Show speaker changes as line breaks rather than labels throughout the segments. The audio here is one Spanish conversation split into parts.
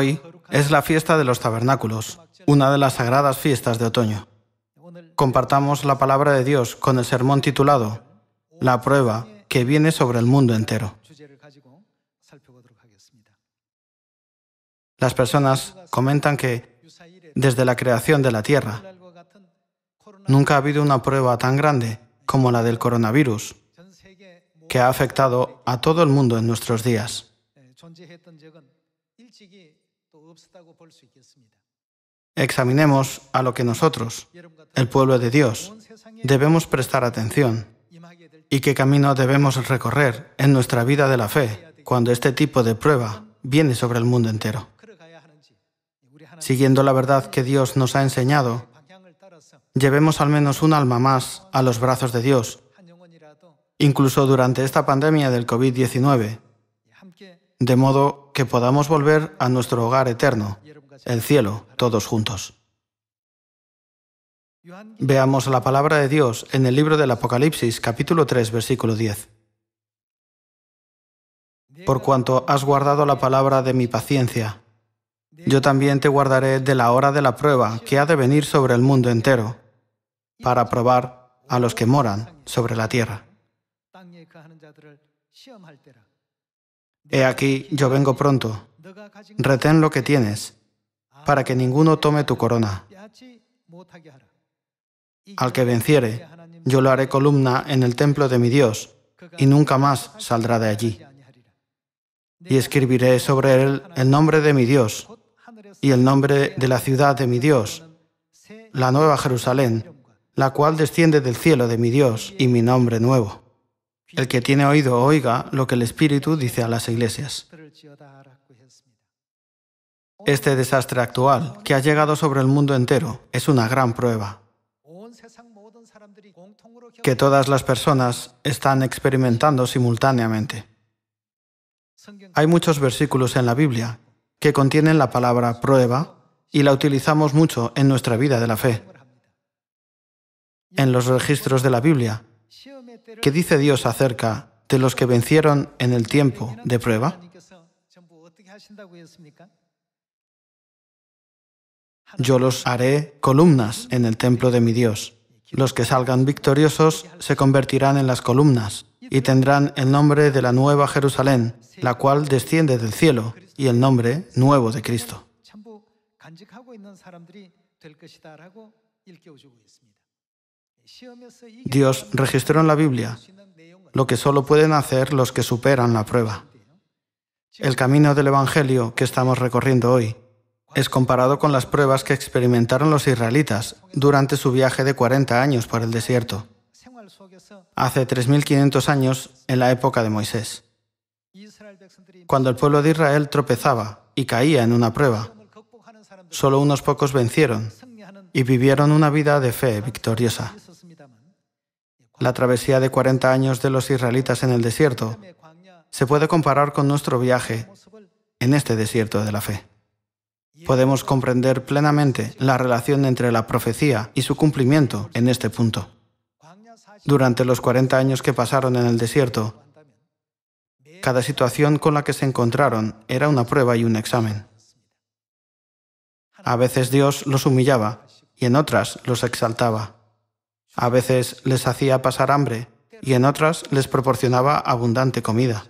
hoy es la fiesta de los tabernáculos, una de las sagradas fiestas de otoño. Compartamos la palabra de Dios con el sermón titulado La prueba que viene sobre el mundo entero. Las personas comentan que desde la creación de la Tierra nunca ha habido una prueba tan grande como la del coronavirus, que ha afectado a todo el mundo en nuestros días. Examinemos a lo que nosotros, el pueblo de Dios, debemos prestar atención y qué camino debemos recorrer en nuestra vida de la fe cuando este tipo de prueba viene sobre el mundo entero. Siguiendo la verdad que Dios nos ha enseñado, llevemos al menos un alma más a los brazos de Dios, incluso durante esta pandemia del COVID-19 de modo que podamos volver a nuestro hogar eterno, el cielo, todos juntos. Veamos la palabra de Dios en el libro del Apocalipsis capítulo 3 versículo 10. Por cuanto has guardado la palabra de mi paciencia, yo también te guardaré de la hora de la prueba que ha de venir sobre el mundo entero, para probar a los que moran sobre la tierra. He aquí, yo vengo pronto. Retén lo que tienes, para que ninguno tome tu corona. Al que venciere, yo lo haré columna en el templo de mi Dios, y nunca más saldrá de allí. Y escribiré sobre él el nombre de mi Dios, y el nombre de la ciudad de mi Dios, la nueva Jerusalén, la cual desciende del cielo de mi Dios, y mi nombre nuevo. El que tiene oído oiga lo que el Espíritu dice a las iglesias. Este desastre actual que ha llegado sobre el mundo entero es una gran prueba que todas las personas están experimentando simultáneamente. Hay muchos versículos en la Biblia que contienen la palabra prueba y la utilizamos mucho en nuestra vida de la fe. En los registros de la Biblia ¿Qué dice Dios acerca de los que vencieron en el tiempo de prueba? Yo los haré columnas en el templo de mi Dios. Los que salgan victoriosos se convertirán en las columnas y tendrán el nombre de la nueva Jerusalén, la cual desciende del cielo, y el nombre nuevo de Cristo. Dios registró en la Biblia lo que solo pueden hacer los que superan la prueba. El camino del Evangelio que estamos recorriendo hoy es comparado con las pruebas que experimentaron los israelitas durante su viaje de 40 años por el desierto, hace 3.500 años en la época de Moisés. Cuando el pueblo de Israel tropezaba y caía en una prueba, solo unos pocos vencieron y vivieron una vida de fe victoriosa. La travesía de 40 años de los israelitas en el desierto se puede comparar con nuestro viaje en este desierto de la fe. Podemos comprender plenamente la relación entre la profecía y su cumplimiento en este punto. Durante los 40 años que pasaron en el desierto, cada situación con la que se encontraron era una prueba y un examen. A veces Dios los humillaba y en otras los exaltaba. A veces les hacía pasar hambre y en otras les proporcionaba abundante comida.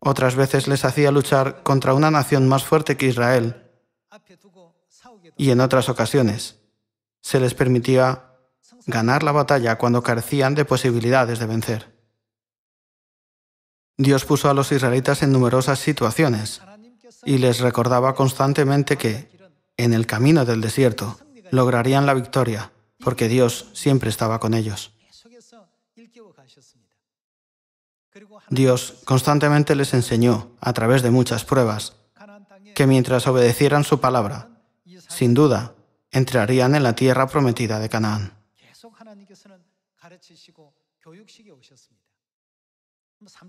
Otras veces les hacía luchar contra una nación más fuerte que Israel y en otras ocasiones se les permitía ganar la batalla cuando carecían de posibilidades de vencer. Dios puso a los israelitas en numerosas situaciones y les recordaba constantemente que, en el camino del desierto, lograrían la victoria, porque Dios siempre estaba con ellos. Dios constantemente les enseñó, a través de muchas pruebas, que mientras obedecieran su palabra, sin duda, entrarían en la tierra prometida de Canaán.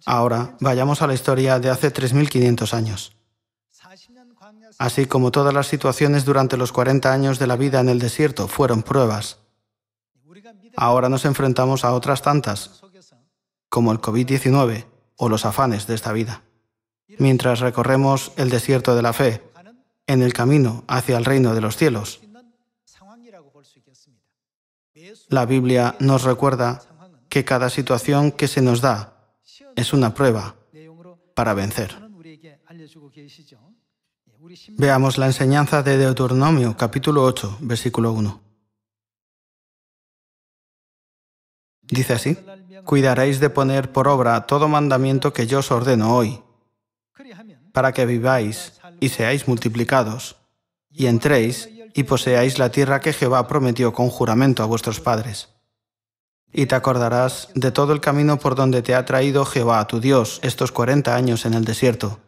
Ahora vayamos a la historia de hace 3.500 años así como todas las situaciones durante los 40 años de la vida en el desierto fueron pruebas. Ahora nos enfrentamos a otras tantas, como el COVID-19 o los afanes de esta vida. Mientras recorremos el desierto de la fe, en el camino hacia el reino de los cielos, la Biblia nos recuerda que cada situación que se nos da es una prueba para vencer. Veamos la enseñanza de Deuteronomio, capítulo 8, versículo 1. Dice así, cuidaréis de poner por obra todo mandamiento que yo os ordeno hoy, para que viváis y seáis multiplicados, y entréis y poseáis la tierra que Jehová prometió con juramento a vuestros padres. Y te acordarás de todo el camino por donde te ha traído Jehová tu Dios estos cuarenta años en el desierto,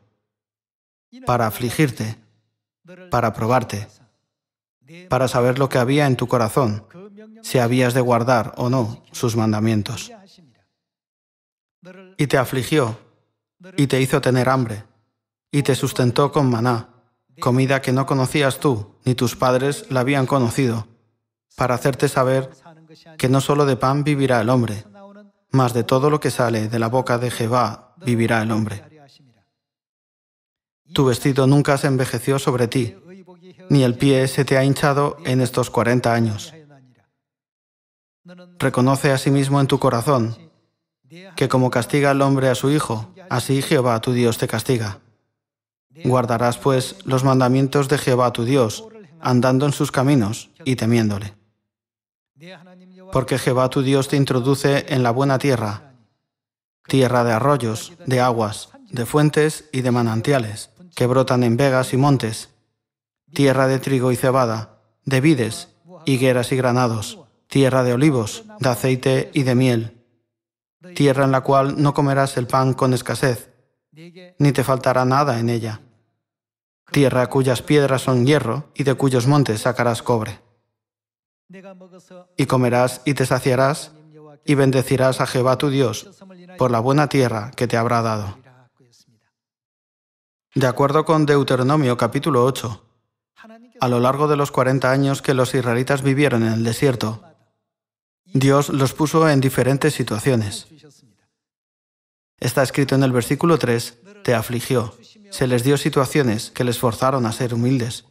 para afligirte, para probarte, para saber lo que había en tu corazón, si habías de guardar o no sus mandamientos. Y te afligió, y te hizo tener hambre, y te sustentó con maná, comida que no conocías tú, ni tus padres la habían conocido, para hacerte saber que no solo de pan vivirá el hombre, mas de todo lo que sale de la boca de Jehová vivirá el hombre. Tu vestido nunca se envejeció sobre ti, ni el pie se te ha hinchado en estos 40 años. Reconoce a sí mismo en tu corazón que como castiga el hombre a su hijo, así Jehová tu Dios te castiga. Guardarás pues los mandamientos de Jehová tu Dios, andando en sus caminos y temiéndole. Porque Jehová tu Dios te introduce en la buena tierra, tierra de arroyos, de aguas, de fuentes y de manantiales, que brotan en vegas y montes, tierra de trigo y cebada, de vides, higueras y granados, tierra de olivos, de aceite y de miel, tierra en la cual no comerás el pan con escasez, ni te faltará nada en ella, tierra cuyas piedras son hierro y de cuyos montes sacarás cobre. Y comerás y te saciarás y bendecirás a Jehová tu Dios por la buena tierra que te habrá dado. De acuerdo con Deuteronomio capítulo 8, a lo largo de los 40 años que los israelitas vivieron en el desierto, Dios los puso en diferentes situaciones. Está escrito en el versículo 3, te afligió. Se les dio situaciones que les forzaron a ser humildes.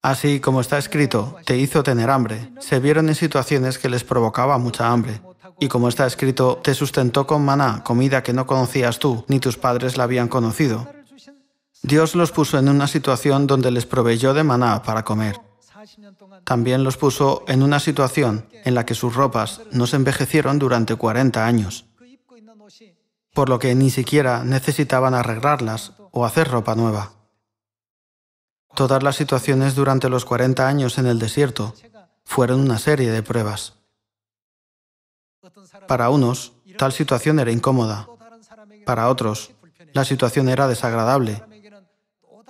Así como está escrito, te hizo tener hambre. Se vieron en situaciones que les provocaba mucha hambre. Y como está escrito, te sustentó con maná, comida que no conocías tú, ni tus padres la habían conocido. Dios los puso en una situación donde les proveyó de maná para comer. También los puso en una situación en la que sus ropas no se envejecieron durante 40 años, por lo que ni siquiera necesitaban arreglarlas o hacer ropa nueva. Todas las situaciones durante los 40 años en el desierto fueron una serie de pruebas. Para unos, tal situación era incómoda. Para otros, la situación era desagradable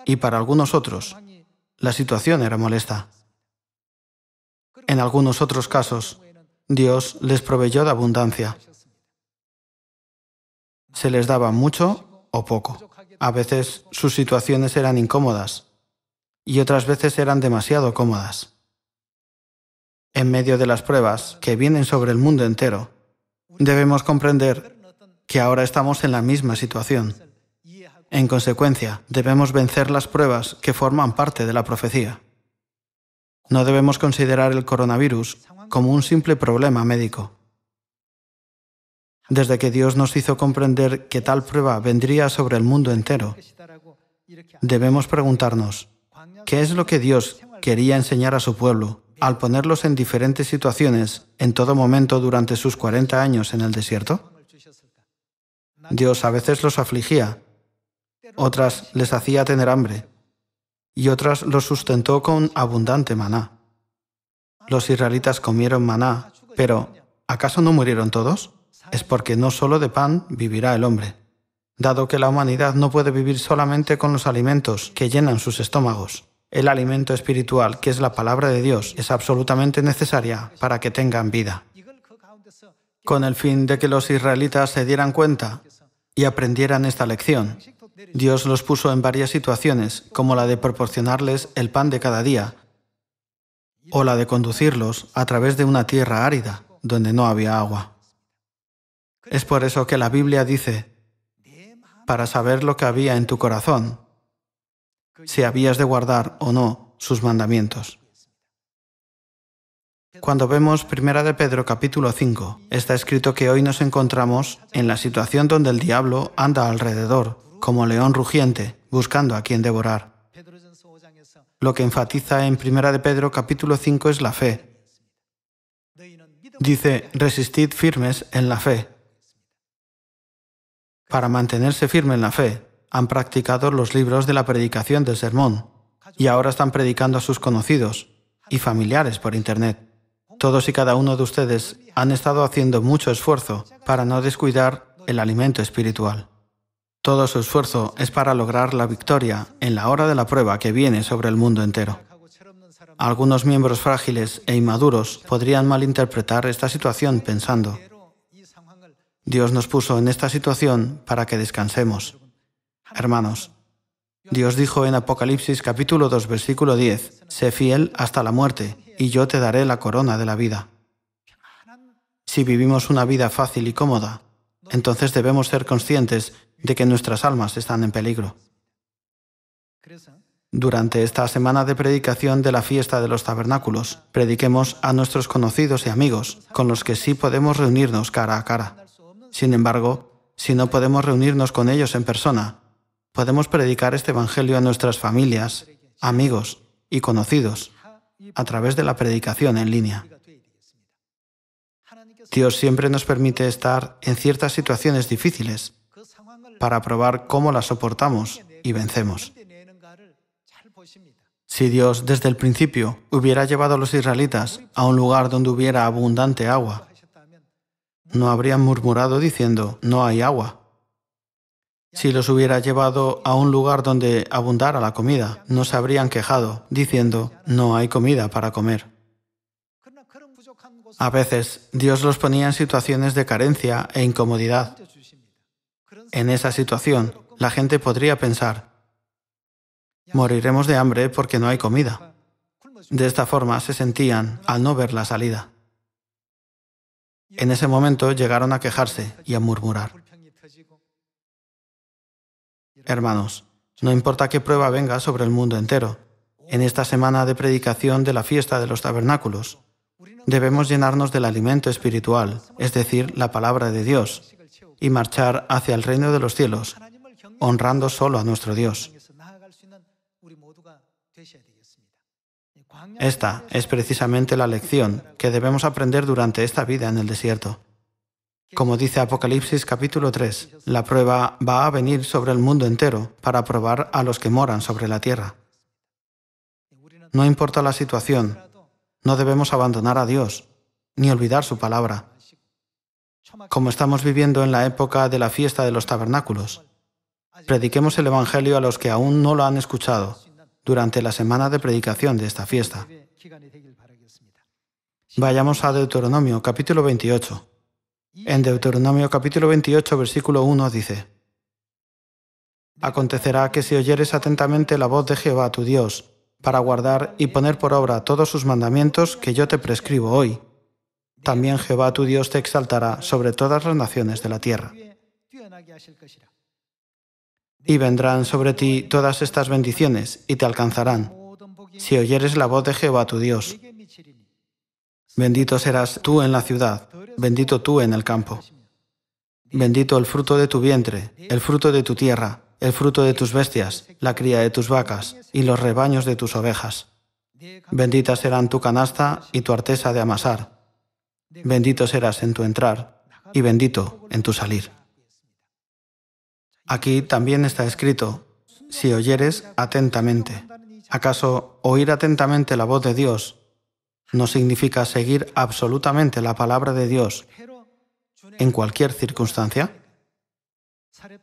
y para algunos otros, la situación era molesta. En algunos otros casos, Dios les proveyó de abundancia. Se les daba mucho o poco. A veces sus situaciones eran incómodas y otras veces eran demasiado cómodas. En medio de las pruebas que vienen sobre el mundo entero, debemos comprender que ahora estamos en la misma situación. En consecuencia, debemos vencer las pruebas que forman parte de la profecía. No debemos considerar el coronavirus como un simple problema médico. Desde que Dios nos hizo comprender que tal prueba vendría sobre el mundo entero, debemos preguntarnos, ¿qué es lo que Dios quería enseñar a su pueblo al ponerlos en diferentes situaciones en todo momento durante sus 40 años en el desierto? Dios a veces los afligía otras les hacía tener hambre, y otras los sustentó con abundante maná. Los israelitas comieron maná, pero ¿acaso no murieron todos? Es porque no solo de pan vivirá el hombre, dado que la humanidad no puede vivir solamente con los alimentos que llenan sus estómagos. El alimento espiritual, que es la palabra de Dios, es absolutamente necesaria para que tengan vida. Con el fin de que los israelitas se dieran cuenta y aprendieran esta lección, Dios los puso en varias situaciones, como la de proporcionarles el pan de cada día, o la de conducirlos a través de una tierra árida, donde no había agua. Es por eso que la Biblia dice, para saber lo que había en tu corazón, si habías de guardar o no sus mandamientos. Cuando vemos 1 de Pedro capítulo 5, está escrito que hoy nos encontramos en la situación donde el diablo anda alrededor como león rugiente, buscando a quien devorar. Lo que enfatiza en 1 de Pedro capítulo 5 es la fe. Dice, resistid firmes en la fe. Para mantenerse firme en la fe, han practicado los libros de la predicación del sermón y ahora están predicando a sus conocidos y familiares por Internet. Todos y cada uno de ustedes han estado haciendo mucho esfuerzo para no descuidar el alimento espiritual. Todo su esfuerzo es para lograr la victoria en la hora de la prueba que viene sobre el mundo entero. Algunos miembros frágiles e inmaduros podrían malinterpretar esta situación pensando, Dios nos puso en esta situación para que descansemos. Hermanos, Dios dijo en Apocalipsis capítulo 2 versículo 10, Sé fiel hasta la muerte, y yo te daré la corona de la vida. Si vivimos una vida fácil y cómoda, entonces debemos ser conscientes de que nuestras almas están en peligro. Durante esta semana de predicación de la fiesta de los tabernáculos, prediquemos a nuestros conocidos y amigos, con los que sí podemos reunirnos cara a cara. Sin embargo, si no podemos reunirnos con ellos en persona, podemos predicar este Evangelio a nuestras familias, amigos y conocidos a través de la predicación en línea. Dios siempre nos permite estar en ciertas situaciones difíciles para probar cómo la soportamos y vencemos. Si Dios desde el principio hubiera llevado a los israelitas a un lugar donde hubiera abundante agua, no habrían murmurado diciendo, no hay agua. Si los hubiera llevado a un lugar donde abundara la comida, no se habrían quejado, diciendo, no hay comida para comer. A veces, Dios los ponía en situaciones de carencia e incomodidad en esa situación, la gente podría pensar, moriremos de hambre porque no hay comida. De esta forma se sentían al no ver la salida. En ese momento llegaron a quejarse y a murmurar. Hermanos, no importa qué prueba venga sobre el mundo entero, en esta semana de predicación de la fiesta de los tabernáculos, debemos llenarnos del alimento espiritual, es decir, la palabra de Dios, y marchar hacia el reino de los cielos, honrando solo a nuestro Dios. Esta es precisamente la lección que debemos aprender durante esta vida en el desierto. Como dice Apocalipsis capítulo 3, la prueba va a venir sobre el mundo entero para probar a los que moran sobre la tierra. No importa la situación, no debemos abandonar a Dios, ni olvidar su palabra como estamos viviendo en la época de la fiesta de los tabernáculos. Prediquemos el Evangelio a los que aún no lo han escuchado durante la semana de predicación de esta fiesta. Vayamos a Deuteronomio capítulo 28. En Deuteronomio capítulo 28 versículo 1 dice, Acontecerá que si oyeres atentamente la voz de Jehová tu Dios, para guardar y poner por obra todos sus mandamientos que yo te prescribo hoy, también Jehová tu Dios te exaltará sobre todas las naciones de la tierra. Y vendrán sobre ti todas estas bendiciones y te alcanzarán, si oyeres la voz de Jehová tu Dios. Bendito serás tú en la ciudad, bendito tú en el campo. Bendito el fruto de tu vientre, el fruto de tu tierra, el fruto de tus bestias, la cría de tus vacas y los rebaños de tus ovejas. Bendita serán tu canasta y tu artesa de amasar Bendito serás en tu entrar y bendito en tu salir. Aquí también está escrito, si oyeres atentamente. ¿Acaso oír atentamente la voz de Dios no significa seguir absolutamente la palabra de Dios en cualquier circunstancia?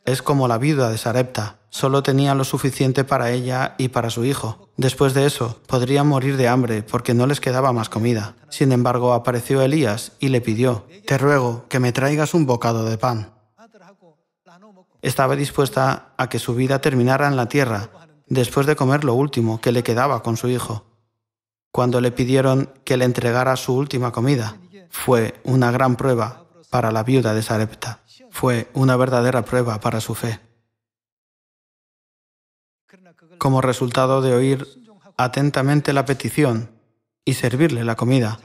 Es como la viuda de Sarepta, solo tenía lo suficiente para ella y para su hijo. Después de eso, podrían morir de hambre porque no les quedaba más comida. Sin embargo, apareció Elías y le pidió, Te ruego que me traigas un bocado de pan. Estaba dispuesta a que su vida terminara en la tierra, después de comer lo último que le quedaba con su hijo. Cuando le pidieron que le entregara su última comida, fue una gran prueba para la viuda de Sarepta fue una verdadera prueba para su fe. Como resultado de oír atentamente la petición y servirle la comida,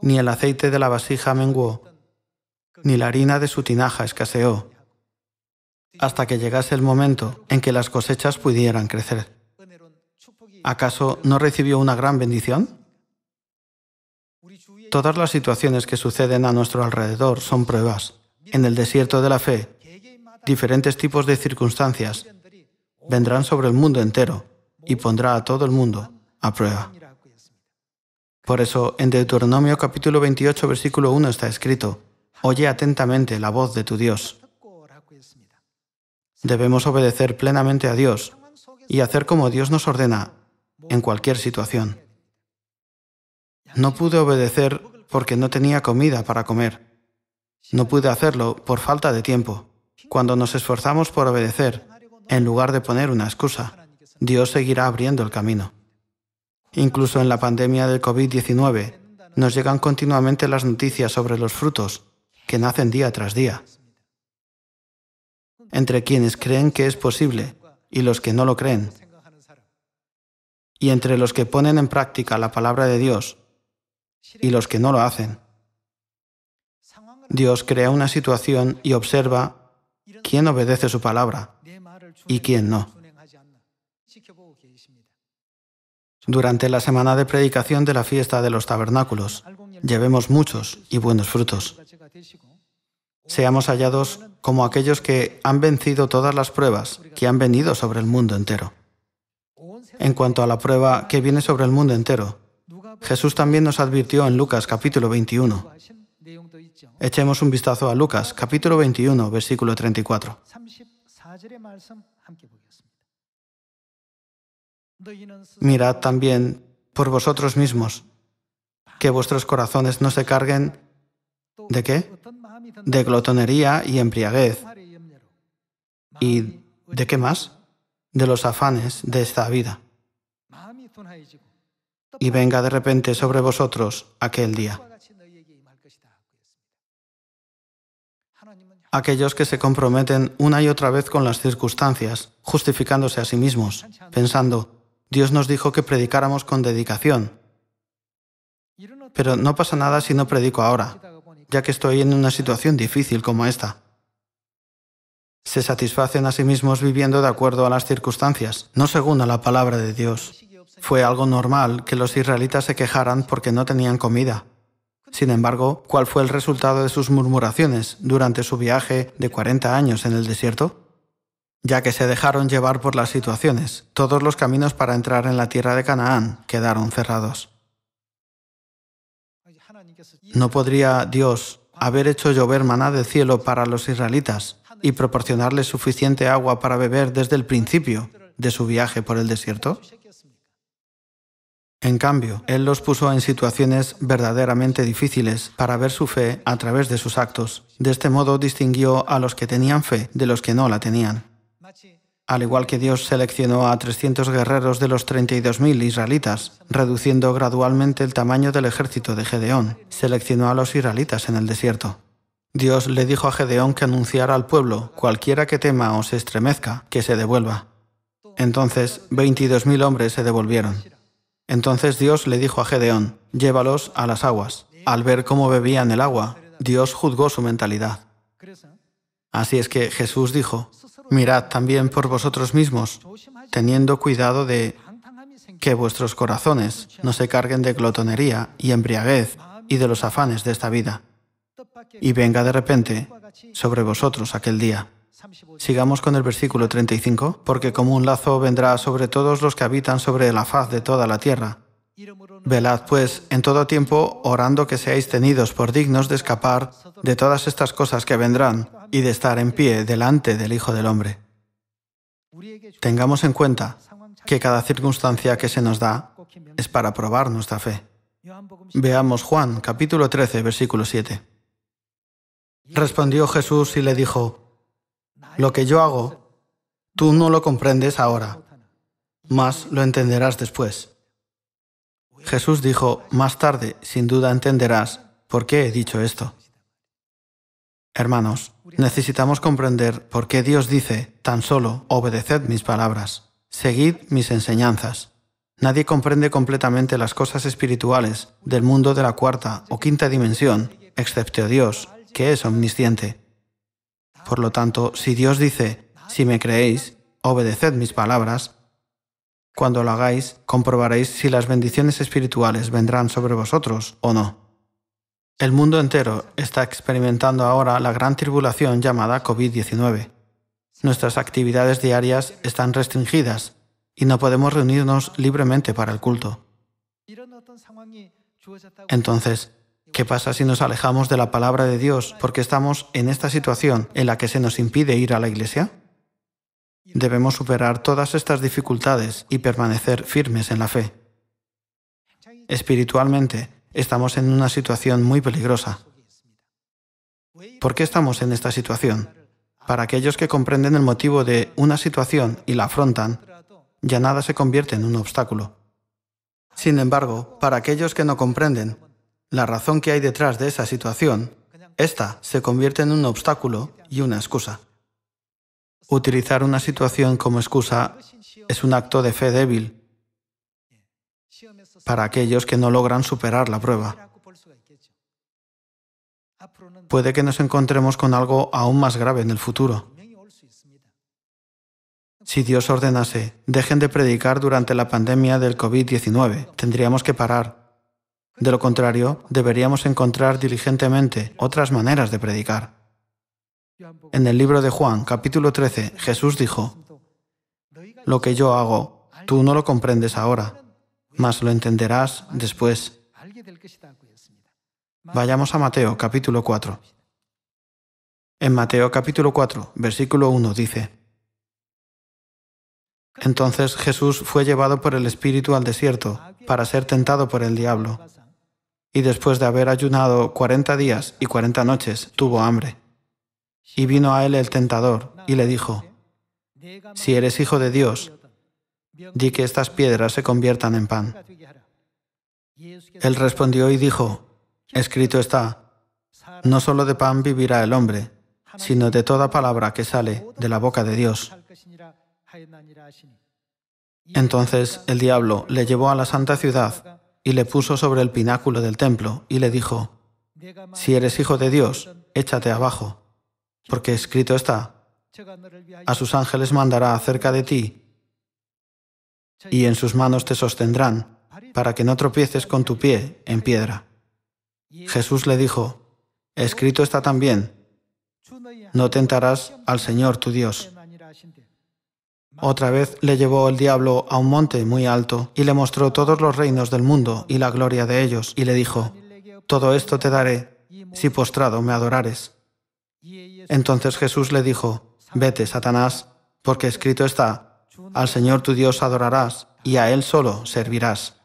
ni el aceite de la vasija menguó, ni la harina de su tinaja escaseó, hasta que llegase el momento en que las cosechas pudieran crecer. ¿Acaso no recibió una gran bendición? Todas las situaciones que suceden a nuestro alrededor son pruebas en el desierto de la fe, diferentes tipos de circunstancias vendrán sobre el mundo entero y pondrá a todo el mundo a prueba. Por eso, en Deuteronomio capítulo 28, versículo 1 está escrito, Oye atentamente la voz de tu Dios. Debemos obedecer plenamente a Dios y hacer como Dios nos ordena en cualquier situación. No pude obedecer porque no tenía comida para comer no pude hacerlo por falta de tiempo. Cuando nos esforzamos por obedecer, en lugar de poner una excusa, Dios seguirá abriendo el camino. Incluso en la pandemia del COVID-19, nos llegan continuamente las noticias sobre los frutos que nacen día tras día. Entre quienes creen que es posible y los que no lo creen. Y entre los que ponen en práctica la palabra de Dios y los que no lo hacen. Dios crea una situación y observa quién obedece su palabra y quién no. Durante la semana de predicación de la fiesta de los tabernáculos, llevemos muchos y buenos frutos. Seamos hallados como aquellos que han vencido todas las pruebas que han venido sobre el mundo entero. En cuanto a la prueba que viene sobre el mundo entero, Jesús también nos advirtió en Lucas capítulo 21, Echemos un vistazo a Lucas, capítulo 21, versículo 34. Mirad también por vosotros mismos, que vuestros corazones no se carguen de qué? De glotonería y embriaguez. ¿Y de qué más? De los afanes de esta vida. Y venga de repente sobre vosotros aquel día aquellos que se comprometen una y otra vez con las circunstancias, justificándose a sí mismos, pensando, Dios nos dijo que predicáramos con dedicación. Pero no pasa nada si no predico ahora, ya que estoy en una situación difícil como esta. Se satisfacen a sí mismos viviendo de acuerdo a las circunstancias, no según a la palabra de Dios. Fue algo normal que los israelitas se quejaran porque no tenían comida, sin embargo, ¿cuál fue el resultado de sus murmuraciones durante su viaje de 40 años en el desierto? Ya que se dejaron llevar por las situaciones, todos los caminos para entrar en la tierra de Canaán quedaron cerrados. ¿No podría Dios haber hecho llover maná del cielo para los israelitas y proporcionarles suficiente agua para beber desde el principio de su viaje por el desierto? En cambio, Él los puso en situaciones verdaderamente difíciles para ver su fe a través de sus actos. De este modo distinguió a los que tenían fe de los que no la tenían. Al igual que Dios seleccionó a 300 guerreros de los 32.000 israelitas, reduciendo gradualmente el tamaño del ejército de Gedeón, seleccionó a los israelitas en el desierto. Dios le dijo a Gedeón que anunciara al pueblo, cualquiera que tema o se estremezca, que se devuelva. Entonces, 22.000 hombres se devolvieron. Entonces Dios le dijo a Gedeón, llévalos a las aguas. Al ver cómo bebían el agua, Dios juzgó su mentalidad. Así es que Jesús dijo, mirad también por vosotros mismos, teniendo cuidado de que vuestros corazones no se carguen de glotonería y embriaguez y de los afanes de esta vida, y venga de repente sobre vosotros aquel día. Sigamos con el versículo 35, porque como un lazo vendrá sobre todos los que habitan sobre la faz de toda la tierra. Velad, pues, en todo tiempo, orando que seáis tenidos por dignos de escapar de todas estas cosas que vendrán y de estar en pie delante del Hijo del Hombre. Tengamos en cuenta que cada circunstancia que se nos da es para probar nuestra fe. Veamos Juan capítulo 13, versículo 7. Respondió Jesús y le dijo, lo que yo hago, tú no lo comprendes ahora, mas lo entenderás después. Jesús dijo, más tarde, sin duda entenderás por qué he dicho esto. Hermanos, necesitamos comprender por qué Dios dice, tan solo, obedeced mis palabras, seguid mis enseñanzas. Nadie comprende completamente las cosas espirituales del mundo de la cuarta o quinta dimensión, excepto Dios, que es omnisciente. Por lo tanto, si Dios dice, si me creéis, obedeced mis palabras, cuando lo hagáis, comprobaréis si las bendiciones espirituales vendrán sobre vosotros o no. El mundo entero está experimentando ahora la gran tribulación llamada COVID-19. Nuestras actividades diarias están restringidas y no podemos reunirnos libremente para el culto. Entonces, ¿Qué pasa si nos alejamos de la palabra de Dios porque estamos en esta situación en la que se nos impide ir a la iglesia? Debemos superar todas estas dificultades y permanecer firmes en la fe. Espiritualmente, estamos en una situación muy peligrosa. ¿Por qué estamos en esta situación? Para aquellos que comprenden el motivo de una situación y la afrontan, ya nada se convierte en un obstáculo. Sin embargo, para aquellos que no comprenden, la razón que hay detrás de esa situación, esta se convierte en un obstáculo y una excusa. Utilizar una situación como excusa es un acto de fe débil para aquellos que no logran superar la prueba. Puede que nos encontremos con algo aún más grave en el futuro. Si Dios ordenase, dejen de predicar durante la pandemia del COVID-19, tendríamos que parar de lo contrario, deberíamos encontrar diligentemente otras maneras de predicar. En el libro de Juan, capítulo 13, Jesús dijo, Lo que yo hago, tú no lo comprendes ahora, mas lo entenderás después. Vayamos a Mateo, capítulo 4. En Mateo, capítulo 4, versículo 1 dice, Entonces Jesús fue llevado por el Espíritu al desierto para ser tentado por el diablo y después de haber ayunado cuarenta días y cuarenta noches, tuvo hambre. Y vino a él el tentador, y le dijo, Si eres hijo de Dios, di que estas piedras se conviertan en pan. Él respondió y dijo, Escrito está, no solo de pan vivirá el hombre, sino de toda palabra que sale de la boca de Dios. Entonces el diablo le llevó a la santa ciudad y le puso sobre el pináculo del templo y le dijo, Si eres hijo de Dios, échate abajo, porque escrito está, a sus ángeles mandará acerca de ti y en sus manos te sostendrán, para que no tropieces con tu pie en piedra. Jesús le dijo, Escrito está también, no tentarás al Señor tu Dios. Otra vez le llevó el diablo a un monte muy alto y le mostró todos los reinos del mundo y la gloria de ellos, y le dijo, Todo esto te daré si postrado me adorares. Entonces Jesús le dijo, Vete, Satanás, porque escrito está, Al Señor tu Dios adorarás y a Él solo servirás.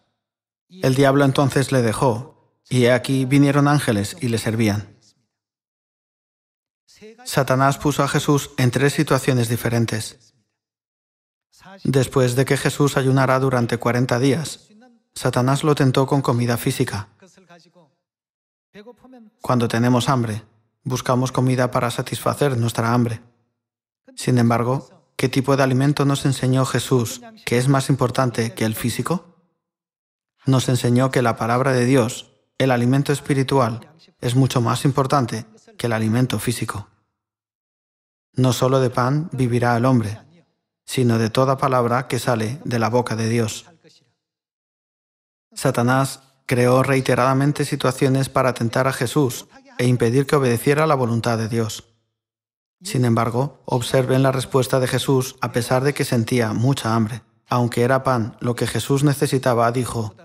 El diablo entonces le dejó, y he aquí vinieron ángeles y le servían. Satanás puso a Jesús en tres situaciones diferentes. Después de que Jesús ayunará durante 40 días, Satanás lo tentó con comida física. Cuando tenemos hambre, buscamos comida para satisfacer nuestra hambre. Sin embargo, ¿qué tipo de alimento nos enseñó Jesús que es más importante que el físico? Nos enseñó que la palabra de Dios, el alimento espiritual, es mucho más importante que el alimento físico. No solo de pan vivirá el hombre, sino de toda palabra que sale de la boca de Dios. Satanás creó reiteradamente situaciones para atentar a Jesús e impedir que obedeciera la voluntad de Dios. Sin embargo, observen la respuesta de Jesús a pesar de que sentía mucha hambre. Aunque era pan lo que Jesús necesitaba, dijo,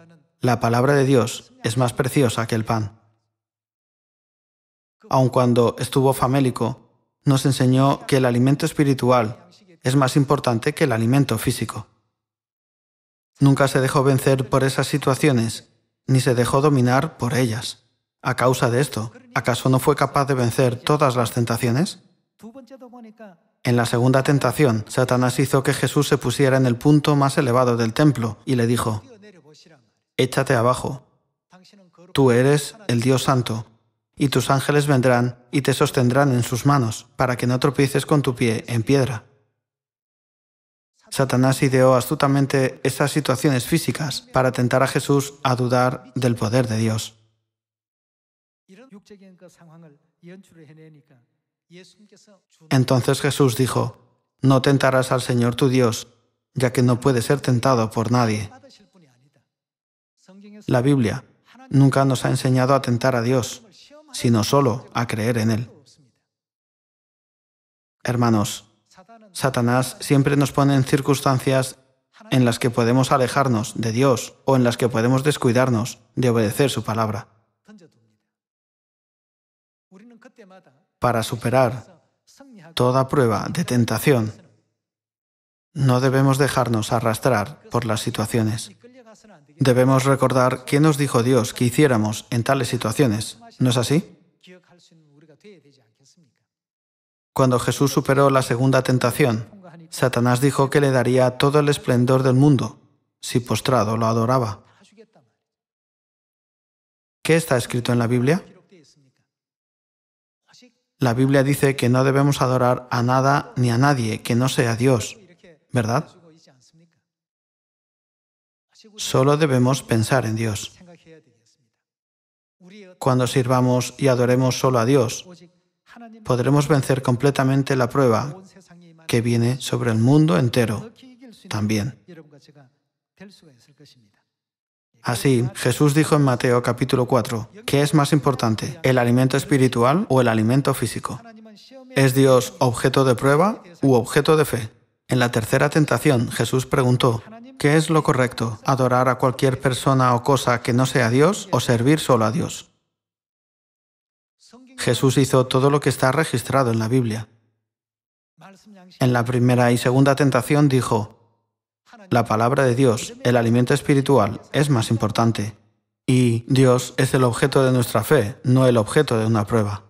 la palabra de Dios es más preciosa que el pan. Aun cuando estuvo famélico, nos enseñó que el alimento espiritual es más importante que el alimento físico. Nunca se dejó vencer por esas situaciones, ni se dejó dominar por ellas. A causa de esto, ¿acaso no fue capaz de vencer todas las tentaciones? En la segunda tentación, Satanás hizo que Jesús se pusiera en el punto más elevado del templo y le dijo, Échate abajo, tú eres el Dios Santo, y tus ángeles vendrán y te sostendrán en sus manos, para que no tropieces con tu pie en piedra. Satanás ideó astutamente esas situaciones físicas para tentar a Jesús a dudar del poder de Dios. Entonces Jesús dijo, no tentarás al Señor tu Dios, ya que no puede ser tentado por nadie. La Biblia nunca nos ha enseñado a tentar a Dios, sino solo a creer en Él. Hermanos, Satanás siempre nos pone en circunstancias en las que podemos alejarnos de Dios o en las que podemos descuidarnos de obedecer su palabra. Para superar toda prueba de tentación, no debemos dejarnos arrastrar por las situaciones. Debemos recordar qué nos dijo Dios que hiciéramos en tales situaciones, ¿no es así? Cuando Jesús superó la segunda tentación, Satanás dijo que le daría todo el esplendor del mundo si postrado lo adoraba. ¿Qué está escrito en la Biblia? La Biblia dice que no debemos adorar a nada ni a nadie que no sea Dios, ¿verdad? Solo debemos pensar en Dios. Cuando sirvamos y adoremos solo a Dios, podremos vencer completamente la prueba que viene sobre el mundo entero también. Así, Jesús dijo en Mateo capítulo 4, ¿qué es más importante, el alimento espiritual o el alimento físico? ¿Es Dios objeto de prueba u objeto de fe? En la tercera tentación, Jesús preguntó, ¿qué es lo correcto, adorar a cualquier persona o cosa que no sea Dios o servir solo a Dios? Jesús hizo todo lo que está registrado en la Biblia. En la primera y segunda tentación dijo, la palabra de Dios, el alimento espiritual, es más importante. Y Dios es el objeto de nuestra fe, no el objeto de una prueba.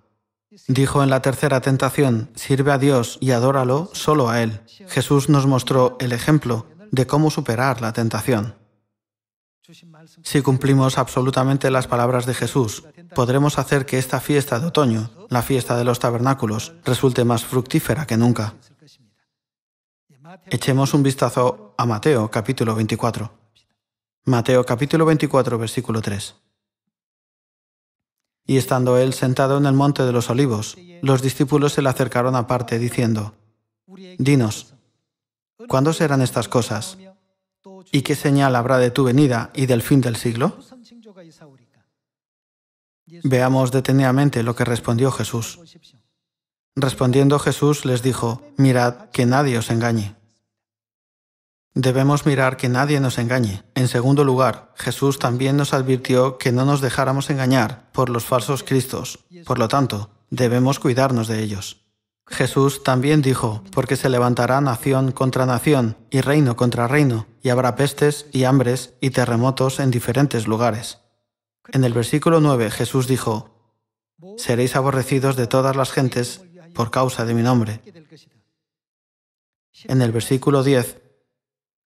Dijo en la tercera tentación, sirve a Dios y adóralo solo a Él. Jesús nos mostró el ejemplo de cómo superar la tentación. Si cumplimos absolutamente las palabras de Jesús, podremos hacer que esta fiesta de otoño, la fiesta de los tabernáculos, resulte más fructífera que nunca. Echemos un vistazo a Mateo capítulo 24. Mateo capítulo 24 versículo 3. Y estando él sentado en el monte de los olivos, los discípulos se le acercaron aparte diciendo, Dinos, ¿cuándo serán estas cosas? ¿Y qué señal habrá de tu venida y del fin del siglo? Veamos detenidamente lo que respondió Jesús. Respondiendo Jesús les dijo, mirad que nadie os engañe. Debemos mirar que nadie nos engañe. En segundo lugar, Jesús también nos advirtió que no nos dejáramos engañar por los falsos cristos. Por lo tanto, debemos cuidarnos de ellos. Jesús también dijo, porque se levantará nación contra nación y reino contra reino, y habrá pestes y hambres y terremotos en diferentes lugares. En el versículo 9 Jesús dijo, Seréis aborrecidos de todas las gentes por causa de mi nombre. En el versículo 10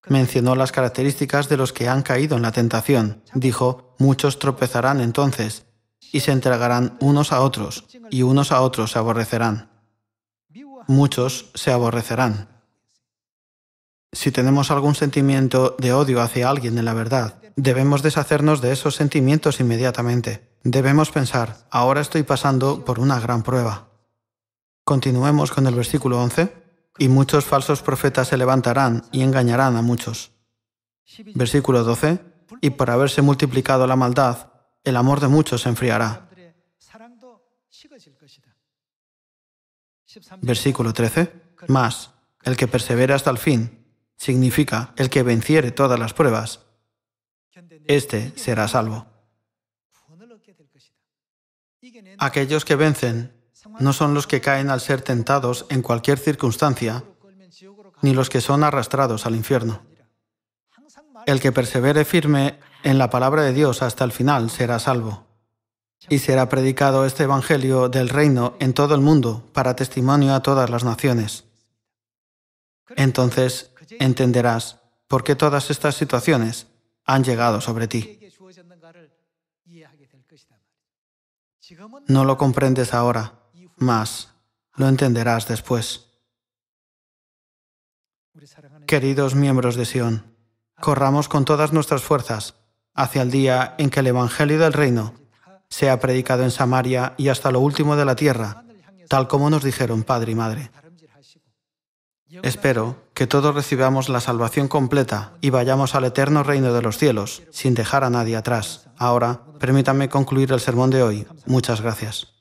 mencionó las características de los que han caído en la tentación. Dijo, muchos tropezarán entonces y se entregarán unos a otros, y unos a otros se aborrecerán muchos se aborrecerán. Si tenemos algún sentimiento de odio hacia alguien en la verdad, debemos deshacernos de esos sentimientos inmediatamente. Debemos pensar, ahora estoy pasando por una gran prueba. Continuemos con el versículo 11. Y muchos falsos profetas se levantarán y engañarán a muchos. Versículo 12. Y por haberse multiplicado la maldad, el amor de muchos se enfriará. Versículo 13. Más, el que persevera hasta el fin, significa el que venciere todas las pruebas, este será salvo. Aquellos que vencen no son los que caen al ser tentados en cualquier circunstancia, ni los que son arrastrados al infierno. El que persevere firme en la palabra de Dios hasta el final será salvo. Y será predicado este Evangelio del reino en todo el mundo para testimonio a todas las naciones. Entonces entenderás por qué todas estas situaciones han llegado sobre ti. No lo comprendes ahora, mas lo entenderás después. Queridos miembros de Sion, corramos con todas nuestras fuerzas hacia el día en que el Evangelio del Reino ha predicado en Samaria y hasta lo último de la tierra, tal como nos dijeron Padre y Madre. Espero que todos recibamos la salvación completa y vayamos al eterno reino de los cielos, sin dejar a nadie atrás. Ahora, permítanme concluir el sermón de hoy. Muchas gracias.